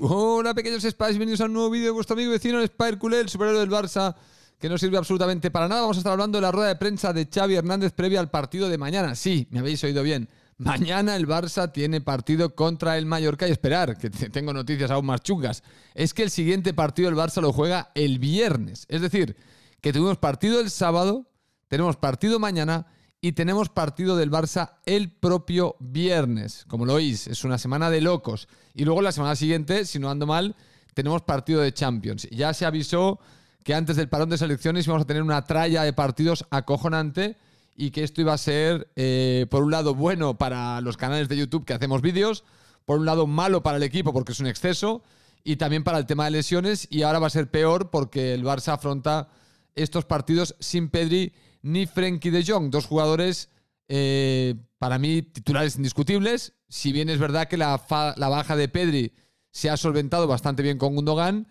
Hola pequeños Spice, bienvenidos a un nuevo vídeo de vuestro amigo vecino el Spire el superhéroe del Barça, que no sirve absolutamente para nada. Vamos a estar hablando de la rueda de prensa de Xavi Hernández previa al partido de mañana. Sí, me habéis oído bien. Mañana el Barça tiene partido contra el Mallorca y esperar, que tengo noticias aún más chungas. Es que el siguiente partido el Barça lo juega el viernes. Es decir, que tuvimos partido el sábado, tenemos partido mañana y tenemos partido del Barça el propio viernes. Como lo oís, es una semana de locos. Y luego la semana siguiente, si no ando mal, tenemos partido de Champions. Ya se avisó que antes del parón de selecciones íbamos a tener una tralla de partidos acojonante y que esto iba a ser, eh, por un lado, bueno para los canales de YouTube que hacemos vídeos, por un lado, malo para el equipo porque es un exceso, y también para el tema de lesiones, y ahora va a ser peor porque el Barça afronta estos partidos sin Pedri ni Frenkie de Jong. Dos jugadores, eh, para mí, titulares indiscutibles. Si bien es verdad que la, baja de Pedri se ha solventado bastante bien con Gundogan.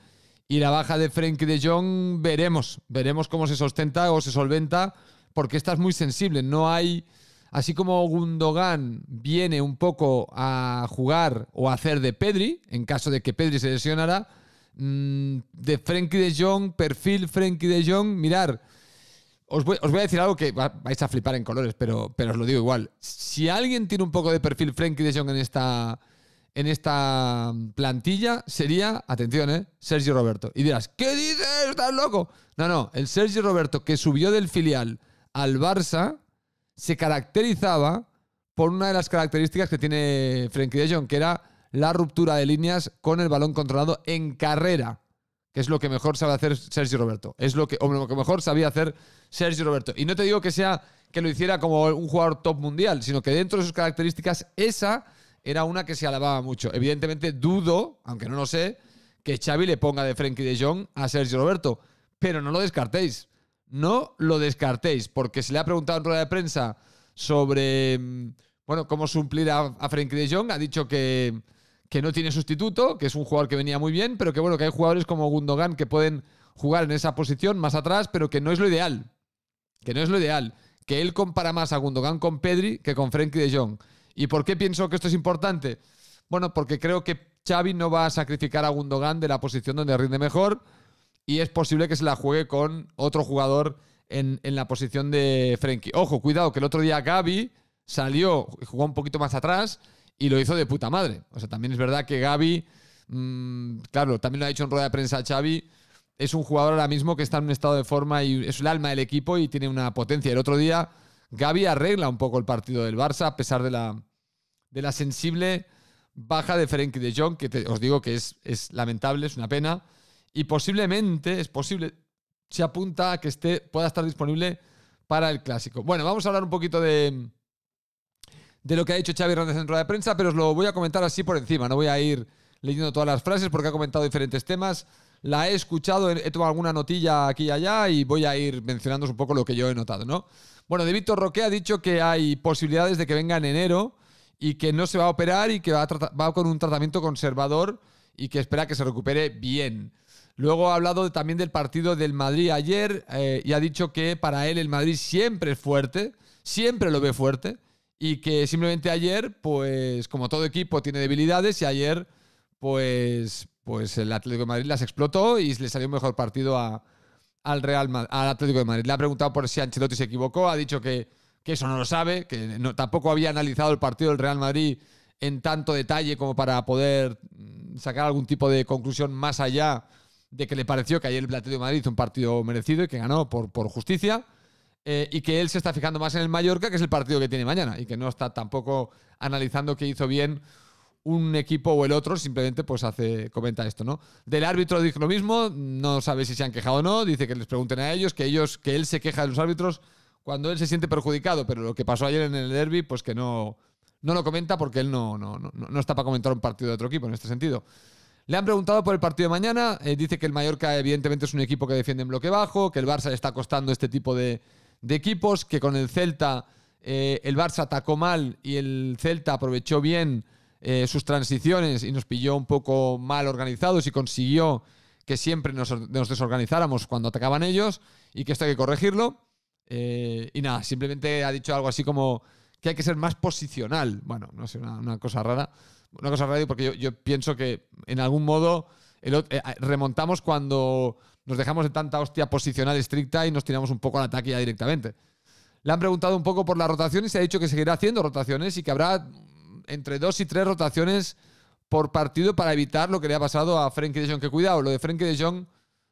Y la baja de Frenkie de Jong, veremos. Veremos cómo se sostenta o se solventa, porque esta es muy sensible. No hay. Así como Gundogan viene un poco a jugar o a hacer de Pedri, en caso de que Pedri se lesionara, mm, de Frenkie de Jong, perfil Frenkie de Jong, mirar os voy, os voy, a decir algo que vais a flipar en colores, pero, pero os lo digo igual. Si alguien tiene un poco de perfil Frankie de Jong en esta, en esta plantilla, sería, atención, eh, Sergio Roberto. Y dirás, ¿qué dices? ¿Estás loco? No, no, el Sergio Roberto que subió del filial al Barça se caracterizaba por una de las características que tiene Frankie de Jong, que era la ruptura de líneas con el balón controlado en carrera que es lo que mejor sabe hacer Sergio Roberto. Es lo que, lo que mejor sabía hacer Sergio Roberto. Y no te digo que sea que lo hiciera como un jugador top mundial, sino que dentro de sus características, esa era una que se alababa mucho. Evidentemente, dudo, aunque no lo sé, que Xavi le ponga de Frenkie de Jong a Sergio Roberto. Pero no lo descartéis. No lo descartéis, porque se le ha preguntado en rueda de prensa sobre mm, bueno, cómo suplir a, a Frenkie de Jong. Ha dicho que que no tiene sustituto, que es un jugador que venía muy bien, pero que bueno, que hay jugadores como Gundogan que pueden jugar en esa posición más atrás, pero que no es lo ideal. Que no es lo ideal. Que él compara más a Gundogan con Pedri que con Frenkie de Jong. ¿Y por qué pienso que esto es importante? Bueno, porque creo que Xavi no va a sacrificar a Gundogan de la posición donde rinde mejor y es posible que se la juegue con otro jugador en, en la posición de Frenkie. Ojo, cuidado, que el otro día Gaby salió y jugó un poquito más atrás y lo hizo de puta madre. O sea, también es verdad que Gaby, mm, claro, también lo ha dicho en rueda de prensa Xavi, es un jugador ahora mismo que está en un estado de forma y es el alma del equipo y tiene una potencia. El otro día Gaby arregla un poco el partido del Barça a pesar de la, de la sensible baja de Frenkie de Jong, que os digo que es, es lamentable, es una pena. Y posiblemente, es posible, se apunta a que esté, pueda estar disponible para el clásico. Bueno, vamos a hablar un poquito de, de lo que ha dicho Xavi Hernández en rueda de prensa, pero os lo voy a comentar así por encima. No voy a ir leyendo todas las frases porque ha comentado diferentes temas. La he escuchado, he tomado alguna notilla aquí y allá y voy a ir mencionando un poco lo que yo he notado, ¿no? Bueno, de Víctor Roque ha dicho que hay posibilidades de que venga en enero y que no se va a operar y que va, con un tratamiento conservador y que espera que se recupere bien. Luego ha hablado también del partido del Madrid ayer eh, y ha dicho que para él el Madrid siempre es fuerte, siempre lo ve fuerte y que simplemente ayer, pues como todo equipo tiene debilidades y ayer, pues, pues el Atlético de Madrid las explotó y le salió un mejor partido al, Real, al Atlético de Madrid. Le ha preguntado por si Ancelotti se equivocó, ha dicho que, eso no lo sabe, que no, tampoco había analizado el partido del Real Madrid en tanto detalle como para poder mm, sacar algún tipo de conclusión más allá de que le pareció que ayer el Atlético de Madrid hizo un partido merecido y que ganó por, por justicia. Eh, y que él se está fijando más en el Mallorca, que es el partido que tiene mañana, y que no está tampoco analizando qué hizo bien un equipo o el otro, simplemente pues hace, comenta esto, ¿no? Del árbitro dice lo mismo, no sabe si se han quejado o no, dice que les pregunten a ellos, que ellos, que él se queja de los árbitros cuando él se siente perjudicado, pero lo que pasó ayer en el derby, pues que no, no lo comenta porque él no, no, no, está para comentar un partido de otro equipo en este sentido. Le han preguntado por el partido de mañana, eh, dice que el Mallorca evidentemente es un equipo que defiende en bloque bajo, que el Barça le está costando este tipo de, de equipos que con el Celta eh, el Barça atacó mal y el Celta aprovechó bien eh, sus transiciones y nos pilló un poco mal organizados y consiguió que siempre nos, desorganizáramos cuando atacaban ellos y que esto hay que corregirlo. Eh, y nada, simplemente ha dicho algo así como que hay que ser más posicional. Bueno, no sé, una, cosa rara. Una cosa rara porque yo, pienso que en algún modo remontamos cuando nos dejamos de tanta hostia posicional estricta y nos tiramos un poco al ataque ya directamente. Le han preguntado un poco por la rotación y se ha dicho que seguirá haciendo rotaciones y que habrá entre dos y tres rotaciones por partido para evitar lo que le ha pasado a Frenkie de Jong. Que cuidado, lo de Frenkie de Jong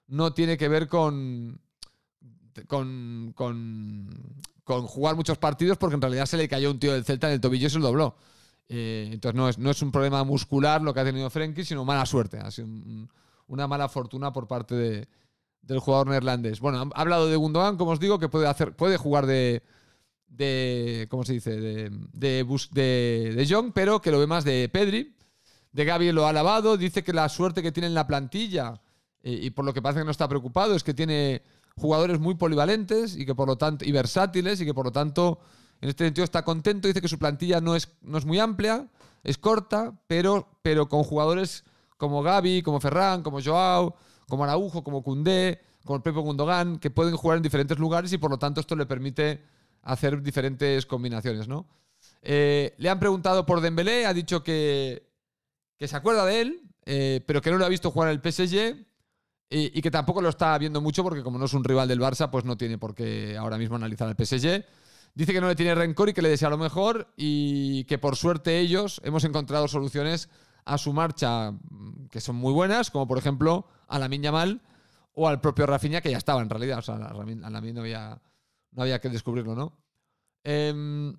no tiene que ver con, con, jugar muchos partidos porque en realidad se le cayó un tío del Celta en el tobillo y se lo dobló. Eh, entonces no es, no es un problema muscular lo que ha tenido Frenkie, sino mala suerte. Ha un, una mala fortuna por parte del jugador neerlandés. Bueno, ha hablado de Gundogan, como os digo, que puede, hacer, puede jugar de, de ¿cómo se dice? De, de, de, Jong, pero que lo ve más de Pedri. De Gaby lo ha alabado, dice que la suerte que tiene en la plantilla, eh, y, por lo que parece que no está preocupado, es que tiene jugadores muy polivalentes y que por lo tanto y versátiles y que por lo tanto en este sentido está contento dice que su plantilla no es, no es muy amplia es corta pero, pero con jugadores como Gaby, como Ferran, como Joao, como Araujo, como Cundé, como el Pepe Gundogan, que pueden jugar en diferentes lugares y por lo tanto esto le permite hacer diferentes combinaciones, ¿no? Eh, le han preguntado por Dembélé, ha dicho que, se acuerda de él, eh, pero que no lo ha visto jugar en el PSG y, que tampoco lo está viendo mucho porque como no es un rival del Barça, pues no tiene por qué ahora mismo analizar el PSG. Dice que no le tiene rencor y que le desea lo mejor y que por suerte ellos hemos encontrado soluciones a su marcha mm, que son muy buenas, como por ejemplo a la mal o al propio Rafinha, que ya estaba en realidad. O sea, a la no, había, no había que descubrirlo, ¿no? Em,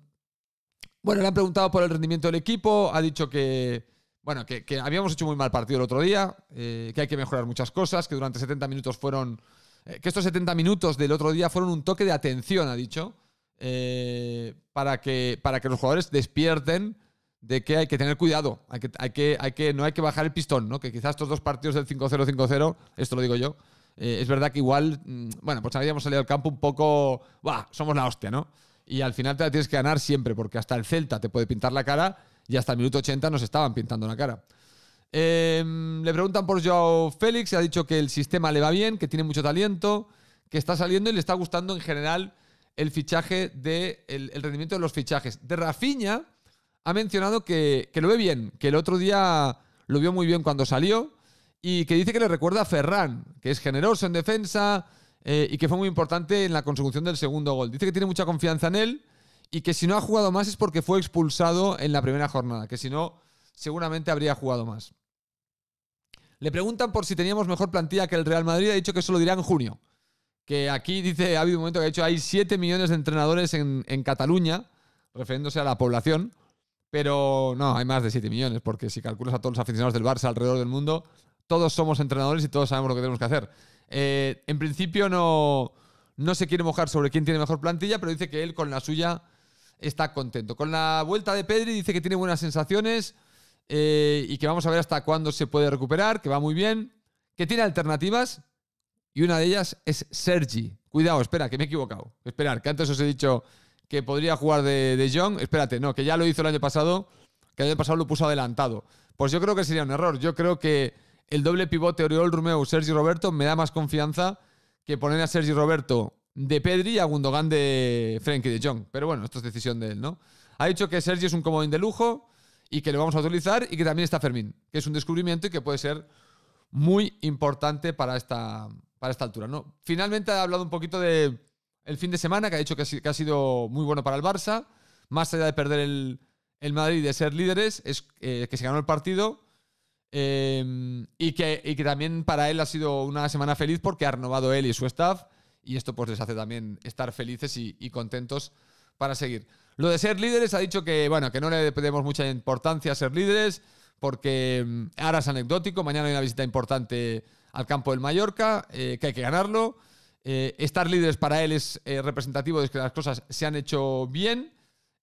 bueno, le han preguntado por el rendimiento del equipo, ha dicho que, bueno, que, habíamos hecho muy mal partido el otro día, eh, que hay que mejorar muchas cosas, que durante 70 minutos fueron, eh, que estos 70 minutos del otro día fueron un toque de atención, ha dicho, eh, para, que, para que los jugadores despierten de que hay que tener cuidado, hay que, hay que, hay que, no hay que bajar el pistón, ¿no? Que quizás estos dos partidos del 5-0, 5-0, esto lo digo yo, eh, es verdad que igual, mm, bueno, pues habíamos salido al campo un poco, ¡buah! Somos la hostia, ¿no? Y al final te la tienes que ganar siempre, porque hasta el Celta te puede pintar la cara y hasta el minuto 80 nos estaban pintando la cara. Em, le preguntan por Joao Félix, ha dicho que el sistema le va bien, que tiene mucho talento, que está saliendo y le está gustando en general el fichaje de, el, el rendimiento de los fichajes. De Rafinha, ha mencionado que, lo ve bien, que el otro día lo vio muy bien cuando salió y que dice que le recuerda a Ferran, que es generoso en defensa eh, y que fue muy importante en la consecución del segundo gol. Dice que tiene mucha confianza en él y que si no ha jugado más es porque fue expulsado en la primera jornada, que si no, seguramente habría jugado más. Le preguntan por si teníamos mejor plantilla que el Real Madrid, ha dicho que eso lo dirá en junio. Que aquí dice, ha habido un momento que ha dicho, hay 7 millones de entrenadores en, en Cataluña, refiriéndose a la población pero no, hay más de 7 millones, porque si calculas a todos los aficionados del Barça alrededor del mundo, todos somos entrenadores y todos sabemos lo que tenemos que hacer. Eh, en principio no, no se quiere mojar sobre quién tiene mejor plantilla, pero dice que él con la suya está contento. Con la vuelta de Pedri dice que tiene buenas sensaciones eh, y que vamos a ver hasta cuándo se puede recuperar, que va muy bien, que tiene alternativas y una de ellas es Sergi. Cuidado, espera, que me he equivocado. Esperar, que antes os he dicho que podría jugar de, de Young. Espérate, no, que ya lo hizo el año pasado, que el año pasado lo puso adelantado. Pues yo creo que sería un error. Yo creo que el doble pivote Oriol Romeu, Sergi Roberto me da más confianza que poner a Sergi Roberto de Pedri y a Gundogan de Frenkie de Jong. Pero bueno, esto es decisión de él, ¿no? Ha dicho que Sergi es un comodín de lujo y que lo vamos a utilizar y que también está Fermín, que es un descubrimiento y que puede ser muy importante para esta, para esta altura, ¿no? Finalmente ha hablado un poquito de el fin de semana, que ha dicho que ha sido muy bueno para el Barça, más allá de perder el, Madrid y de ser líderes, es eh, que se ganó el partido em, y, que, también para él ha sido una semana feliz porque ha renovado él y su staff y esto pues les hace también estar felices y, contentos para seguir. Lo de ser líderes ha dicho que, bueno, que no le pedimos mucha importancia a ser líderes porque em, ahora es anecdótico, mañana hay una visita importante al campo del Mallorca, eh, que hay que ganarlo eh, estar líderes para él es eh, representativo de que las cosas se han hecho bien,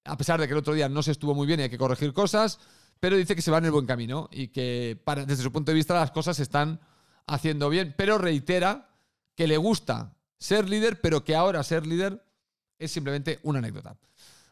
a pesar de que el otro día no se estuvo muy bien y hay que corregir cosas, pero dice que se va en el buen camino y que desde su punto de vista las cosas se están haciendo bien, pero reitera que le gusta ser líder, pero que ahora ser líder es simplemente una anécdota.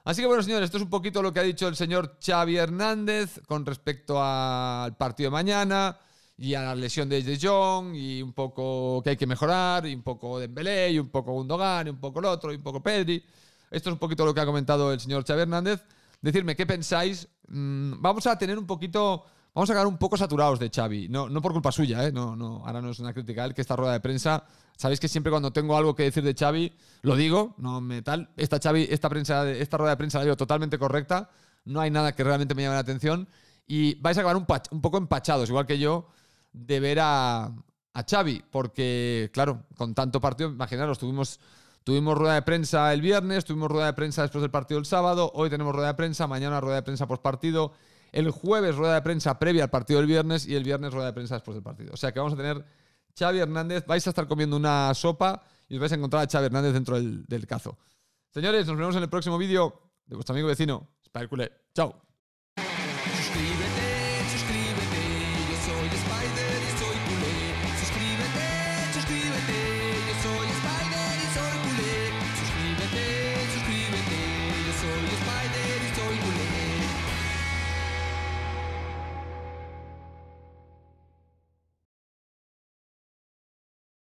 Así que bueno, señores, esto es un poquito lo que ha dicho el señor Xavi Hernández con respecto al partido de mañana y a la lesión de De Jong y un poco que hay que mejorar y un poco Dembélé y un poco Gundogan y un poco el otro y un poco Pedri. Esto es un poquito lo que ha comentado el señor Xavi Hernández. Decirme qué pensáis. Mm, vamos a tener un poquito vamos a quedar un poco saturados de Xavi. No, no por culpa suya, ¿eh? No, no, ahora no es una crítica él que esta rueda de prensa. Sabéis que siempre cuando tengo algo que decir de Xavi, lo digo, no me tal. Esta Xavi, esta prensa, esta rueda de prensa la veo totalmente correcta. No hay nada que realmente me llame la atención. Y vais a acabar un, un poco empachados, igual que yo, de ver a, Xavi, porque, claro, con tanto partido, imaginaros, tuvimos, tuvimos rueda de prensa el viernes, tuvimos rueda de prensa después del partido el sábado, hoy tenemos rueda de prensa, mañana rueda de prensa post partido, el jueves rueda de prensa previa al partido del viernes y el viernes rueda de prensa después del partido. O sea que vamos a tener Xavi Hernández, vais a estar comiendo una sopa y os vais a encontrar a Xavi Hernández dentro del, cazo. Señores, nos vemos en el próximo vídeo de vuestro amigo vecino, Spider Chao.